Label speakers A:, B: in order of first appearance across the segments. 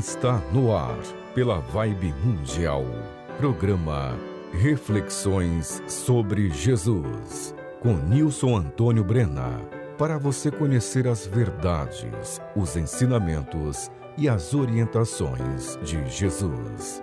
A: Está no ar, pela Vibe Mundial. Programa Reflexões sobre Jesus, com Nilson Antônio Brena. Para você conhecer as verdades, os ensinamentos e as orientações de Jesus.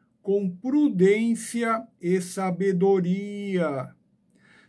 A: com prudência e sabedoria.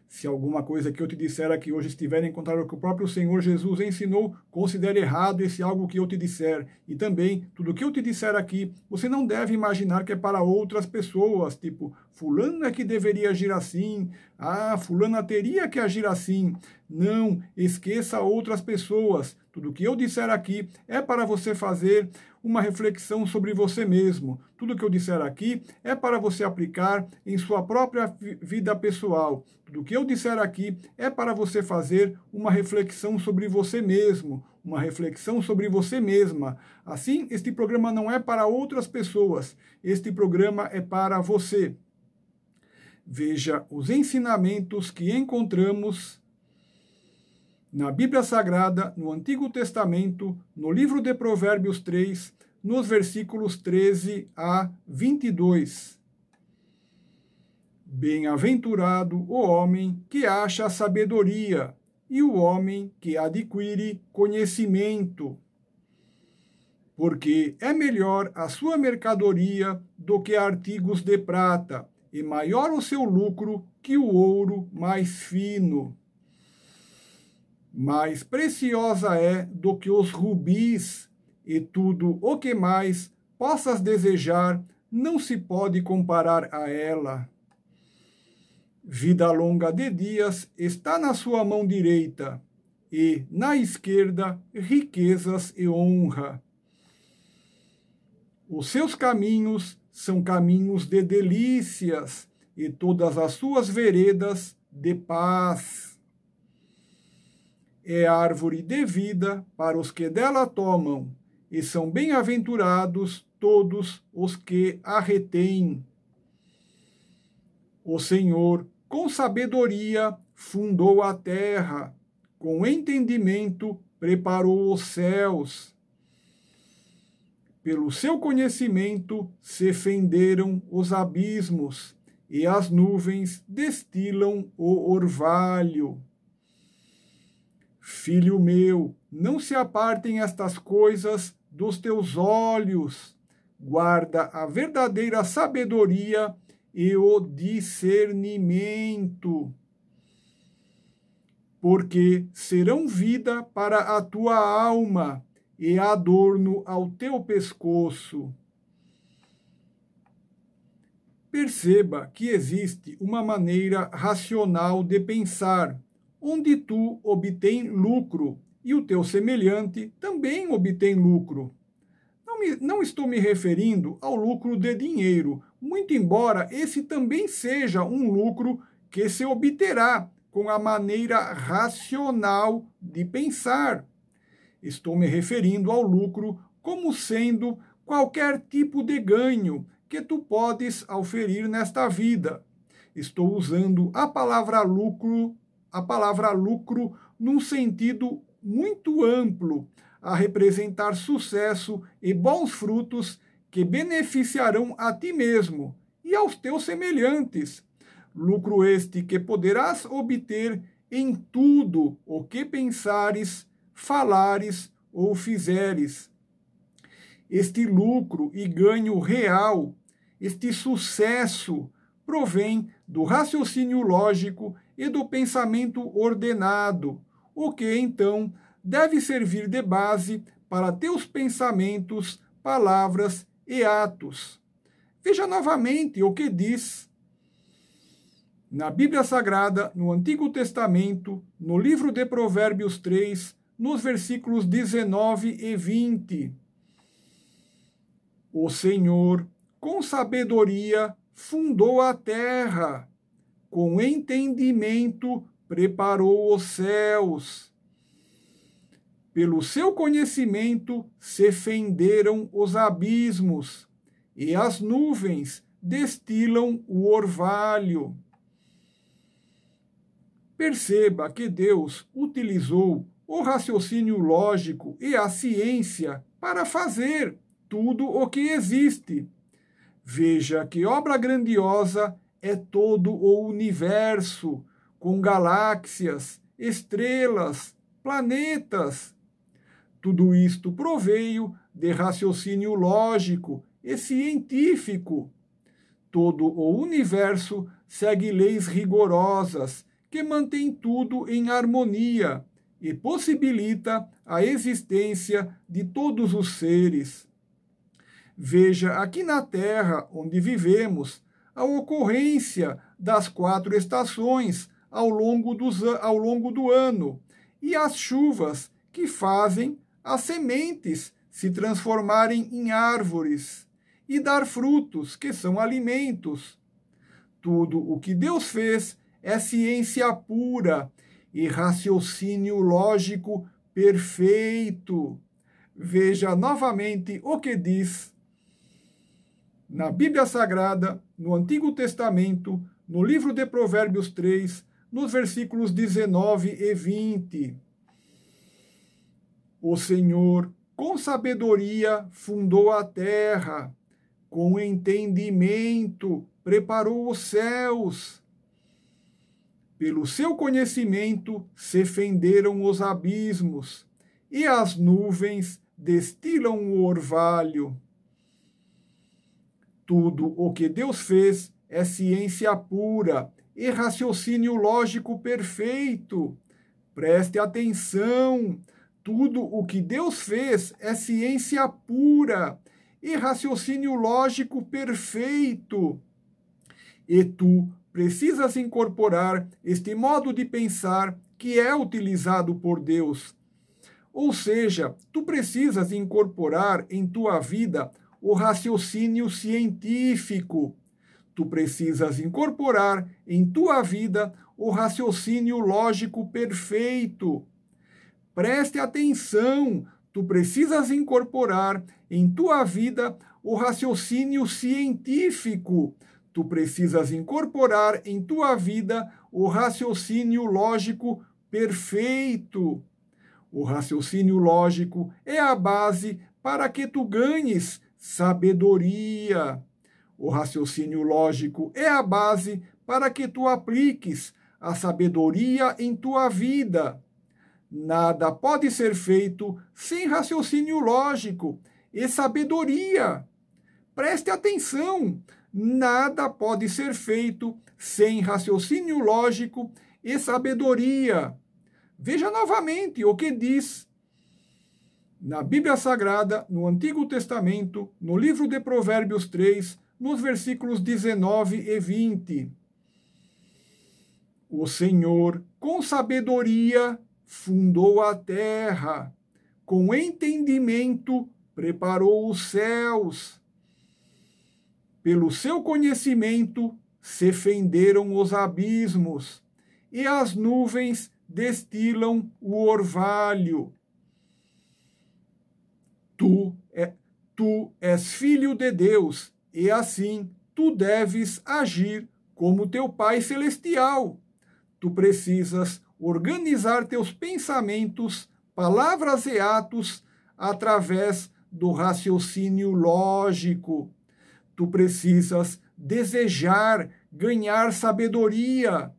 A: Se alguma coisa que eu te disser aqui hoje estiver em contrário ao que o próprio Senhor Jesus ensinou, considere errado esse algo que eu te disser. E também, tudo que eu te disser aqui, você não deve imaginar que é para outras pessoas, tipo, fulano é que deveria agir assim, ah, fulana teria que agir assim. Não, esqueça outras pessoas. Tudo o que eu disser aqui é para você fazer uma reflexão sobre você mesmo. Tudo o que eu disser aqui é para você aplicar em sua própria vida pessoal. Tudo o que eu disser aqui é para você fazer uma reflexão sobre você mesmo, uma reflexão sobre você mesma. Assim, este programa não é para outras pessoas, este programa é para você. Veja os ensinamentos que encontramos na Bíblia Sagrada, no Antigo Testamento, no livro de Provérbios 3, nos versículos 13 a 22. Bem-aventurado o homem que acha sabedoria e o homem que adquire conhecimento. Porque é melhor a sua mercadoria do que artigos de prata, e maior o seu lucro que o ouro mais fino mais preciosa é do que os rubis, e tudo o que mais possas desejar não se pode comparar a ela. Vida longa de dias está na sua mão direita, e na esquerda riquezas e honra. Os seus caminhos são caminhos de delícias, e todas as suas veredas de paz é árvore de vida para os que dela tomam, e são bem-aventurados todos os que a retêm. O Senhor, com sabedoria, fundou a terra, com entendimento, preparou os céus. Pelo seu conhecimento se fenderam os abismos, e as nuvens destilam o orvalho. Filho meu, não se apartem estas coisas dos teus olhos. Guarda a verdadeira sabedoria e o discernimento, porque serão vida para a tua alma e adorno ao teu pescoço. Perceba que existe uma maneira racional de pensar onde tu obtém lucro e o teu semelhante também obtém lucro. Não, me, não estou me referindo ao lucro de dinheiro, muito embora esse também seja um lucro que se obterá com a maneira racional de pensar. Estou me referindo ao lucro como sendo qualquer tipo de ganho que tu podes auferir nesta vida. Estou usando a palavra lucro a palavra lucro num sentido muito amplo, a representar sucesso e bons frutos que beneficiarão a ti mesmo e aos teus semelhantes. Lucro este que poderás obter em tudo o que pensares, falares ou fizeres. Este lucro e ganho real, este sucesso, provém do raciocínio lógico e do pensamento ordenado, o que então deve servir de base para teus pensamentos, palavras e atos. Veja novamente o que diz na Bíblia Sagrada, no Antigo Testamento, no livro de Provérbios 3, nos versículos 19 e 20. O Senhor, com sabedoria, fundou a terra com entendimento preparou os céus. Pelo seu conhecimento se fenderam os abismos, e as nuvens destilam o orvalho. Perceba que Deus utilizou o raciocínio lógico e a ciência para fazer tudo o que existe. Veja que obra grandiosa é todo o universo, com galáxias, estrelas, planetas. Tudo isto proveio de raciocínio lógico e científico. Todo o universo segue leis rigorosas que mantêm tudo em harmonia e possibilita a existência de todos os seres. Veja aqui na Terra, onde vivemos, a ocorrência das quatro estações ao longo, dos, ao longo do ano e as chuvas que fazem as sementes se transformarem em árvores e dar frutos, que são alimentos. Tudo o que Deus fez é ciência pura e raciocínio lógico perfeito. Veja novamente o que diz na Bíblia Sagrada, no Antigo Testamento, no livro de Provérbios 3, nos versículos 19 e 20. O Senhor, com sabedoria, fundou a terra, com entendimento, preparou os céus. Pelo seu conhecimento se fenderam os abismos, e as nuvens destilam o orvalho. Tudo o que Deus fez é ciência pura e raciocínio lógico perfeito. Preste atenção! Tudo o que Deus fez é ciência pura e raciocínio lógico perfeito. E tu precisas incorporar este modo de pensar que é utilizado por Deus. Ou seja, tu precisas incorporar em tua vida o raciocínio científico. Tu precisas incorporar em tua vida o raciocínio lógico perfeito. Preste atenção, tu precisas incorporar em tua vida o raciocínio científico. Tu precisas incorporar em tua vida o raciocínio lógico perfeito. O raciocínio lógico é a base para que tu ganhes sabedoria. O raciocínio lógico é a base para que tu apliques a sabedoria em tua vida. Nada pode ser feito sem raciocínio lógico e sabedoria. Preste atenção: nada pode ser feito sem raciocínio lógico e sabedoria. Veja novamente o que diz na Bíblia Sagrada, no Antigo Testamento, no livro de Provérbios 3, nos versículos 19 e 20. O Senhor, com sabedoria, fundou a terra, com entendimento, preparou os céus. Pelo seu conhecimento, se fenderam os abismos, e as nuvens destilam o orvalho. Tu, é, tu és filho de Deus, e assim tu deves agir como teu Pai Celestial. Tu precisas organizar teus pensamentos, palavras e atos através do raciocínio lógico. Tu precisas desejar ganhar sabedoria.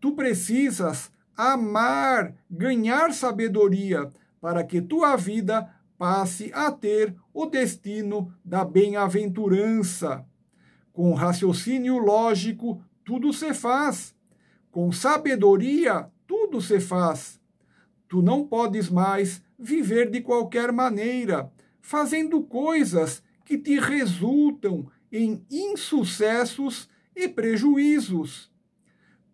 A: Tu precisas amar, ganhar sabedoria, para que tua vida passe a ter o destino da bem-aventurança. Com raciocínio lógico, tudo se faz. Com sabedoria, tudo se faz. Tu não podes mais viver de qualquer maneira, fazendo coisas que te resultam em insucessos e prejuízos.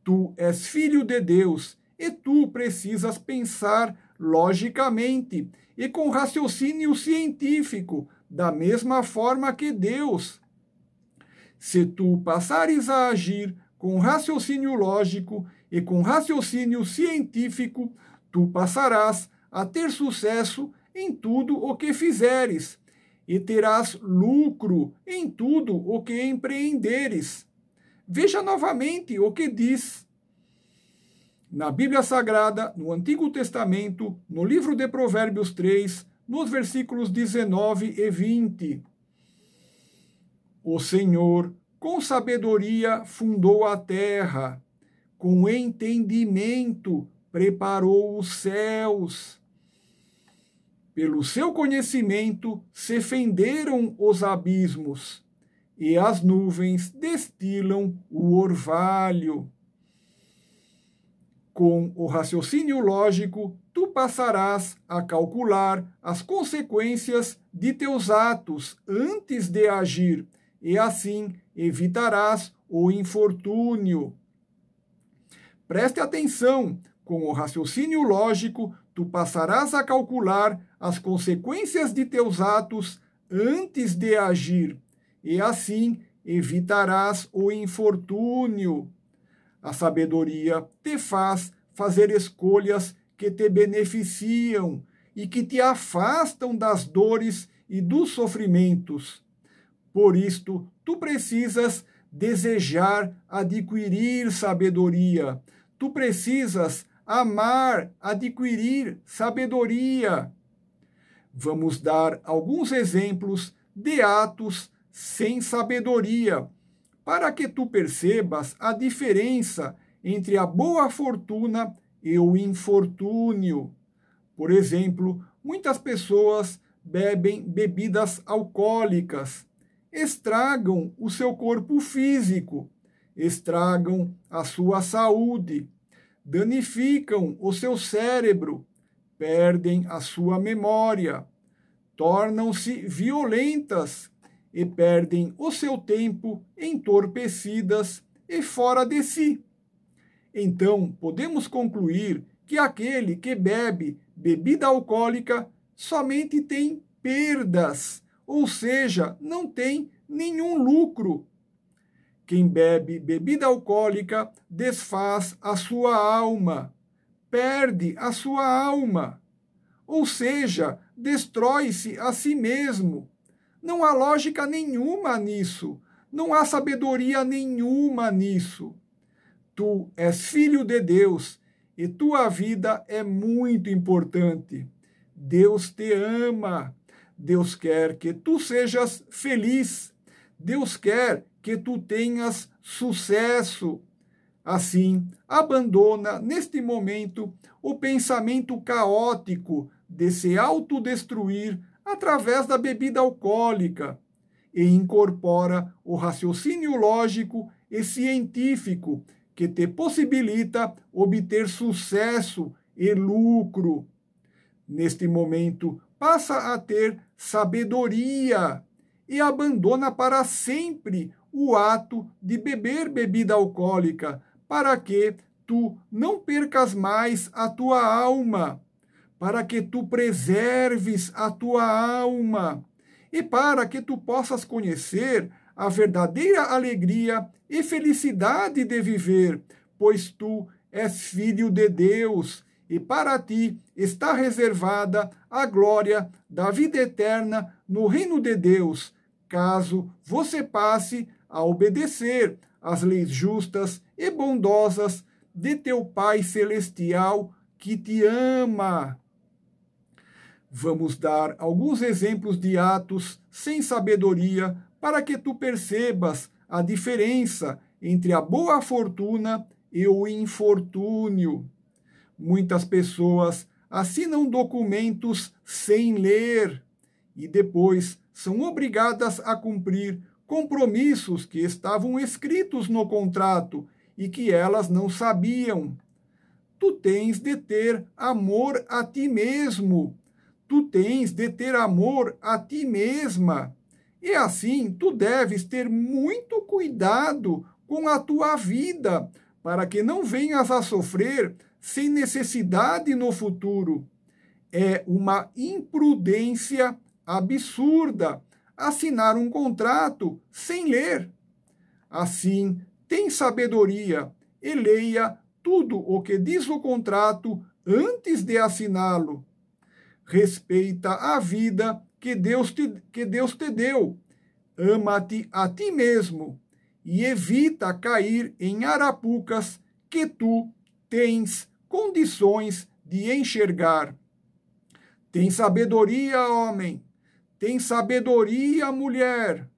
A: Tu és filho de Deus e tu precisas pensar logicamente e com raciocínio científico, da mesma forma que Deus. Se tu passares a agir com raciocínio lógico e com raciocínio científico, tu passarás a ter sucesso em tudo o que fizeres e terás lucro em tudo o que empreenderes. Veja novamente o que diz na Bíblia Sagrada, no Antigo Testamento, no livro de Provérbios 3, nos versículos 19 e 20. O Senhor, com sabedoria, fundou a terra, com entendimento, preparou os céus. Pelo seu conhecimento se fenderam os abismos, e as nuvens destilam o orvalho. Com o raciocínio lógico, tu passarás a calcular as consequências de teus atos antes de agir, e assim evitarás o infortúnio. Preste atenção, com o raciocínio lógico, tu passarás a calcular as consequências de teus atos antes de agir, e assim evitarás o infortúnio. A sabedoria te faz fazer escolhas que te beneficiam e que te afastam das dores e dos sofrimentos. Por isto, tu precisas desejar adquirir sabedoria. Tu precisas amar, adquirir sabedoria. Vamos dar alguns exemplos de atos sem sabedoria para que tu percebas a diferença entre a boa fortuna e o infortúnio. Por exemplo, muitas pessoas bebem bebidas alcoólicas, estragam o seu corpo físico, estragam a sua saúde, danificam o seu cérebro, perdem a sua memória, tornam-se violentas e perdem o seu tempo entorpecidas e fora de si. Então, podemos concluir que aquele que bebe bebida alcoólica somente tem perdas, ou seja, não tem nenhum lucro. Quem bebe bebida alcoólica desfaz a sua alma, perde a sua alma, ou seja, destrói-se a si mesmo não há lógica nenhuma nisso. Não há sabedoria nenhuma nisso. Tu és filho de Deus e tua vida é muito importante. Deus te ama. Deus quer que tu sejas feliz. Deus quer que tu tenhas sucesso. Assim, abandona neste momento o pensamento caótico de se autodestruir através da bebida alcoólica e incorpora o raciocínio lógico e científico que te possibilita obter sucesso e lucro. Neste momento, passa a ter sabedoria e abandona para sempre o ato de beber bebida alcoólica, para que tu não percas mais a tua alma para que tu preserves a tua alma e para que tu possas conhecer a verdadeira alegria e felicidade de viver, pois tu és filho de Deus e para ti está reservada a glória da vida eterna no reino de Deus, caso você passe a obedecer às leis justas e bondosas de teu Pai celestial que te ama. Vamos dar alguns exemplos de atos sem sabedoria para que tu percebas a diferença entre a boa fortuna e o infortúnio. Muitas pessoas assinam documentos sem ler e depois são obrigadas a cumprir compromissos que estavam escritos no contrato e que elas não sabiam. Tu tens de ter amor a ti mesmo tu tens de ter amor a ti mesma, e assim tu deves ter muito cuidado com a tua vida, para que não venhas a sofrer sem necessidade no futuro. É uma imprudência absurda assinar um contrato sem ler. Assim, tem sabedoria e leia tudo o que diz o contrato antes de assiná-lo respeita a vida que Deus te, que Deus te deu, ama-te a ti mesmo e evita cair em arapucas que tu tens condições de enxergar. Tem sabedoria, homem, tem sabedoria, mulher.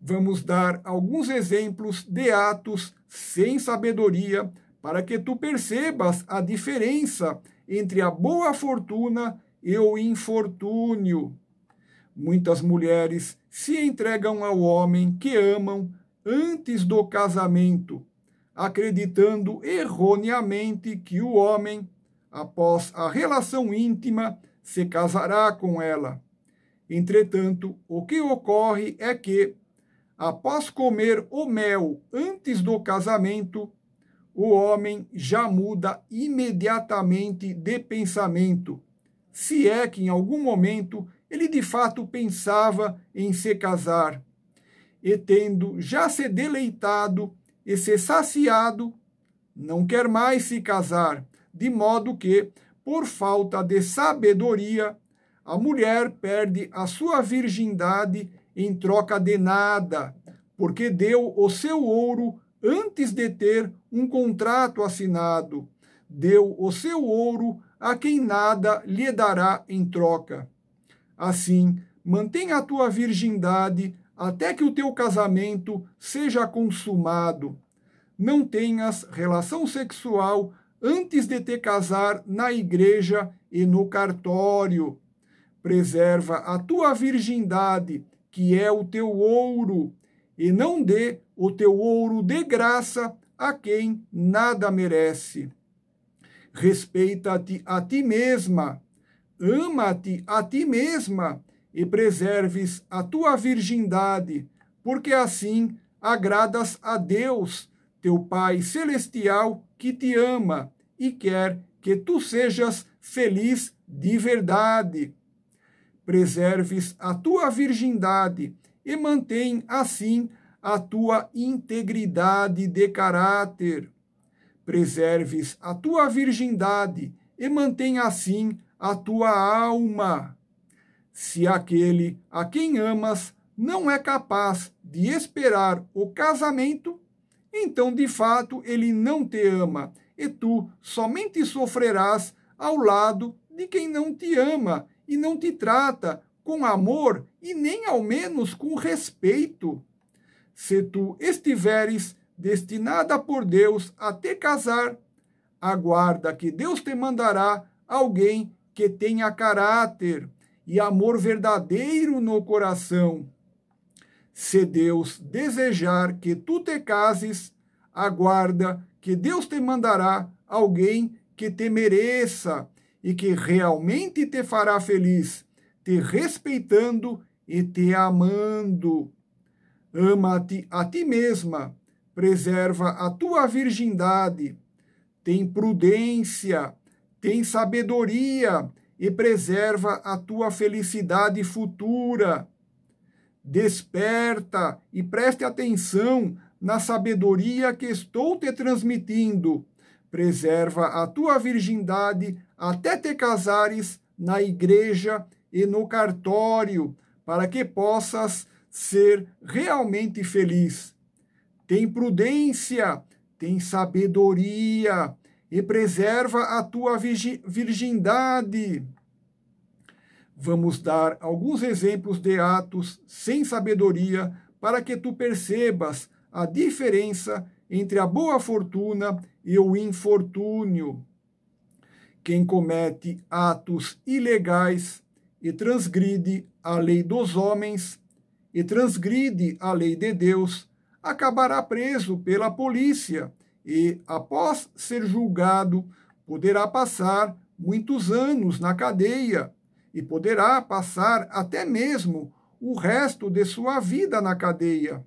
A: Vamos dar alguns exemplos de atos sem sabedoria para que tu percebas a diferença entre a boa fortuna e o infortúnio. Muitas mulheres se entregam ao homem que amam antes do casamento, acreditando erroneamente que o homem, após a relação íntima, se casará com ela. Entretanto, o que ocorre é que, após comer o mel antes do casamento, o homem já muda imediatamente de pensamento, se é que em algum momento ele de fato pensava em se casar. E tendo já se deleitado e se saciado, não quer mais se casar, de modo que, por falta de sabedoria, a mulher perde a sua virgindade em troca de nada, porque deu o seu ouro antes de ter um contrato assinado. Deu o seu ouro a quem nada lhe dará em troca. Assim, mantenha a tua virgindade até que o teu casamento seja consumado. Não tenhas relação sexual antes de te casar na igreja e no cartório. Preserva a tua virgindade, que é o teu ouro, e não dê o teu ouro de graça a quem nada merece. Respeita-te a ti mesma, ama-te a ti mesma e preserves a tua virgindade, porque assim agradas a Deus, teu Pai celestial, que te ama e quer que tu sejas feliz de verdade. Preserves a tua virgindade e mantém assim a tua integridade de caráter. Preserves a tua virgindade e mantém assim a tua alma. Se aquele a quem amas não é capaz de esperar o casamento, então de fato ele não te ama e tu somente sofrerás ao lado de quem não te ama e não te trata com amor e nem ao menos com respeito. Se tu estiveres destinada por Deus a te casar, aguarda que Deus te mandará alguém que tenha caráter e amor verdadeiro no coração. Se Deus desejar que tu te cases, aguarda que Deus te mandará alguém que te mereça e que realmente te fará feliz te respeitando e te amando. Ama-te a ti mesma, preserva a tua virgindade, tem prudência, tem sabedoria e preserva a tua felicidade futura. Desperta e preste atenção na sabedoria que estou te transmitindo. Preserva a tua virgindade até te casares na igreja e no cartório, para que possas ser realmente feliz. Tem prudência, tem sabedoria e preserva a tua virgindade. Vamos dar alguns exemplos de atos sem sabedoria para que tu percebas a diferença entre a boa fortuna e o infortúnio. Quem comete atos ilegais e transgride a lei dos homens e transgride a lei de Deus, acabará preso pela polícia e, após ser julgado, poderá passar muitos anos na cadeia e poderá passar até mesmo o resto de sua vida na cadeia.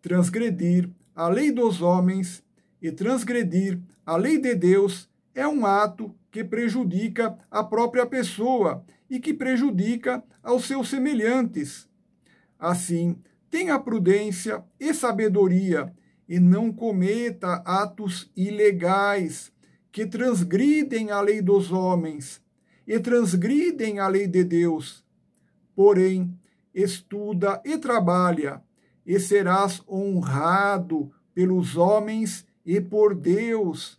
A: Transgredir a lei dos homens e transgredir a lei de Deus é um ato que prejudica a própria pessoa e que prejudica aos seus semelhantes. Assim, tenha prudência e sabedoria e não cometa atos ilegais que transgridem a lei dos homens e transgridem a lei de Deus. Porém, estuda e trabalha, e serás honrado pelos homens e por Deus.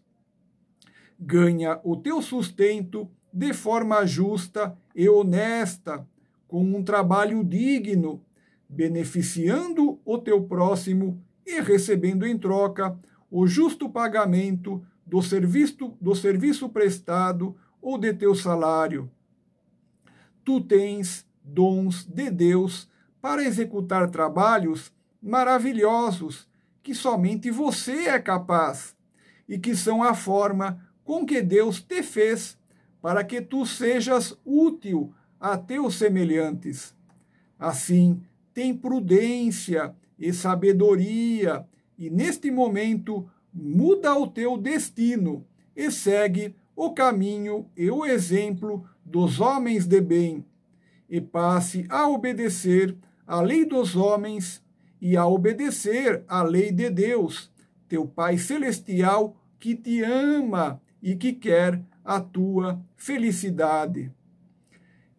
A: Ganha o teu sustento de forma justa e honesta, com um trabalho digno, beneficiando o teu próximo e recebendo em troca o justo pagamento do serviço, do serviço prestado ou de teu salário. Tu tens dons de Deus para executar trabalhos maravilhosos que somente você é capaz e que são a forma com que Deus te fez para que tu sejas útil a teus semelhantes. Assim, tem prudência e sabedoria, e neste momento muda o teu destino e segue o caminho e o exemplo dos homens de bem, e passe a obedecer a lei dos homens e a obedecer a lei de Deus, teu Pai celestial, que te ama e que quer a tua felicidade.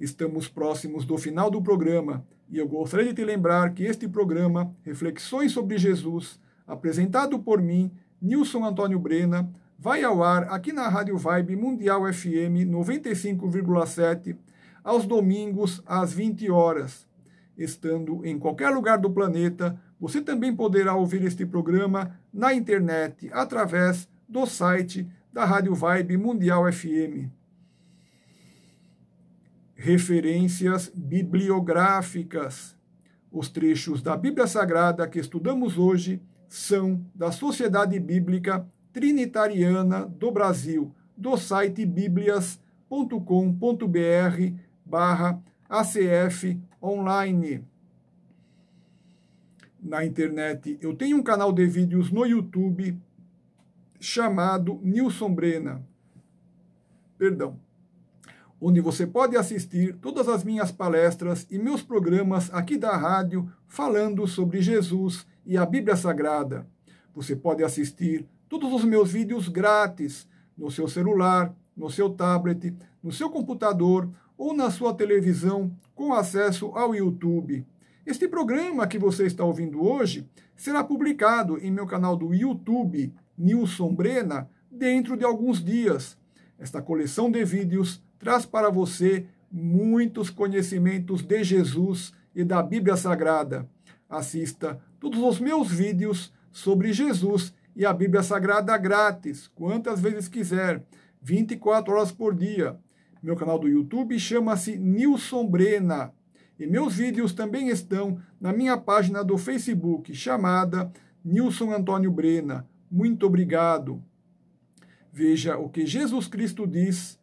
A: Estamos próximos do final do programa e eu gostaria de te lembrar que este programa, Reflexões sobre Jesus, apresentado por mim, Nilson Antônio Brena, vai ao ar aqui na Rádio Vibe Mundial FM 95,7 aos domingos às 20 horas. Estando em qualquer lugar do planeta, você também poderá ouvir este programa na internet através do site da Rádio Vibe Mundial FM. Referências bibliográficas. Os trechos da Bíblia Sagrada que estudamos hoje são da Sociedade Bíblica Trinitariana do Brasil, do site biblias.com.br barra ACF online. Na internet eu tenho um canal de vídeos no YouTube chamado Nilson Brena. Perdão. Onde você pode assistir todas as minhas palestras e meus programas aqui da rádio falando sobre Jesus e a Bíblia Sagrada. Você pode assistir todos os meus vídeos grátis no seu celular, no seu tablet, no seu computador ou na sua televisão com acesso ao YouTube. Este programa que você está ouvindo hoje será publicado em meu canal do YouTube Nilson Brena dentro de alguns dias. Esta coleção de vídeos traz para você muitos conhecimentos de Jesus e da Bíblia Sagrada. Assista todos os meus vídeos sobre Jesus e a Bíblia Sagrada grátis, quantas vezes quiser, 24 horas por dia. Meu canal do YouTube chama-se Nilson Brena. E meus vídeos também estão na minha página do Facebook, chamada Nilson Antônio Brena. Muito obrigado. Veja o que Jesus Cristo diz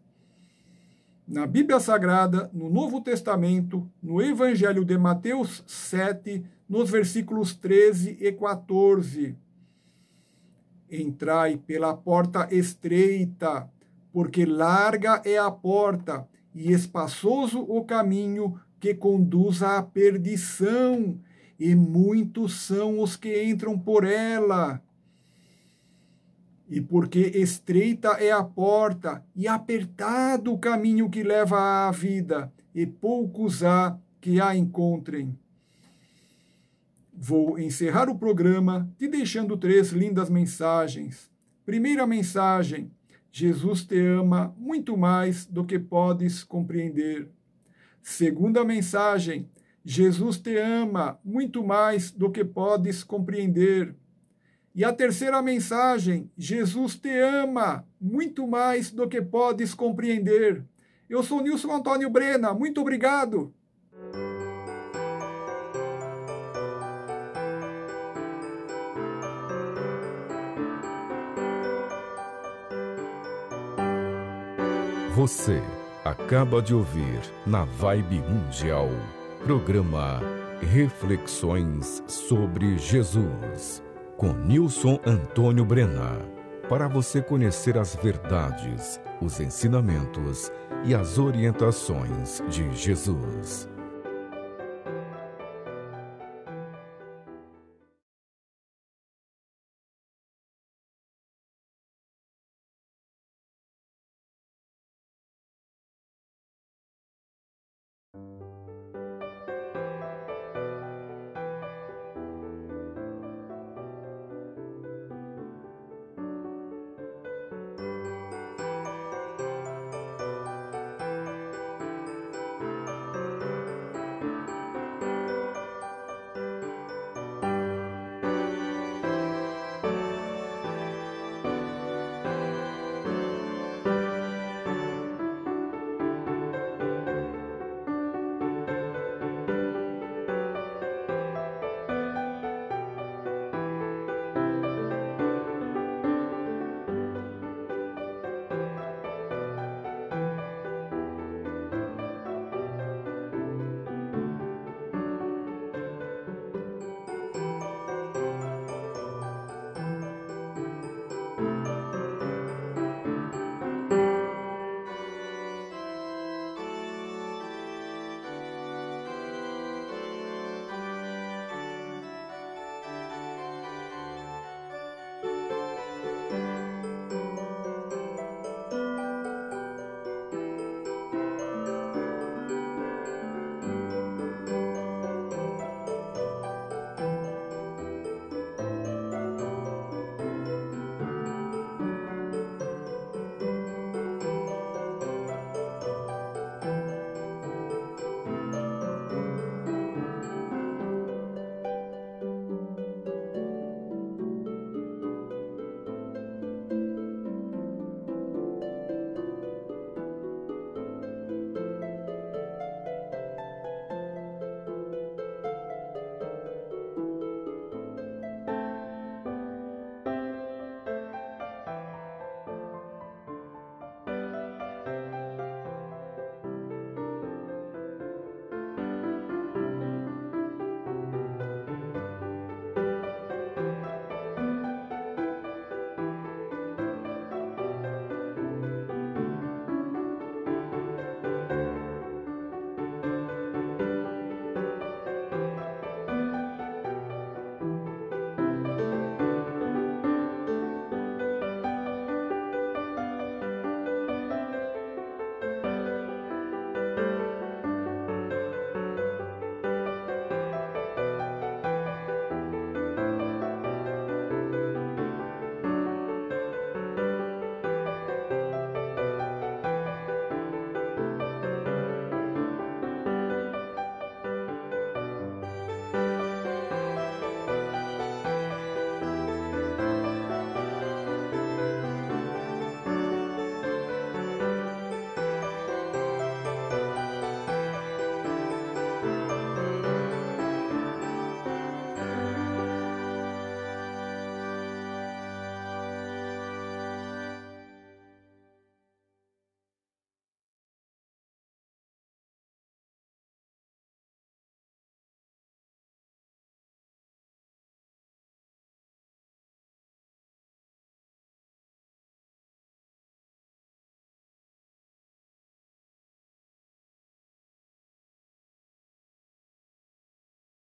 A: na Bíblia Sagrada, no Novo Testamento, no Evangelho de Mateus 7, nos versículos 13 e 14. Entrai pela porta estreita, porque larga é a porta e espaçoso o caminho que conduz à perdição, e muitos são os que entram por ela e porque estreita é a porta e apertado o caminho que leva à vida, e poucos há que a encontrem. Vou encerrar o programa te deixando três lindas mensagens. Primeira mensagem: Jesus te ama muito mais do que podes compreender. Segunda mensagem: Jesus te ama muito mais do que podes compreender. E a terceira mensagem: Jesus te ama muito mais do que podes compreender. Eu sou Nilson Antônio Brena, muito obrigado. Você acaba de ouvir na Vibe Mundial, programa Reflexões sobre Jesus com Nilson Antônio Brena, para você conhecer as verdades, os ensinamentos e as orientações de Jesus.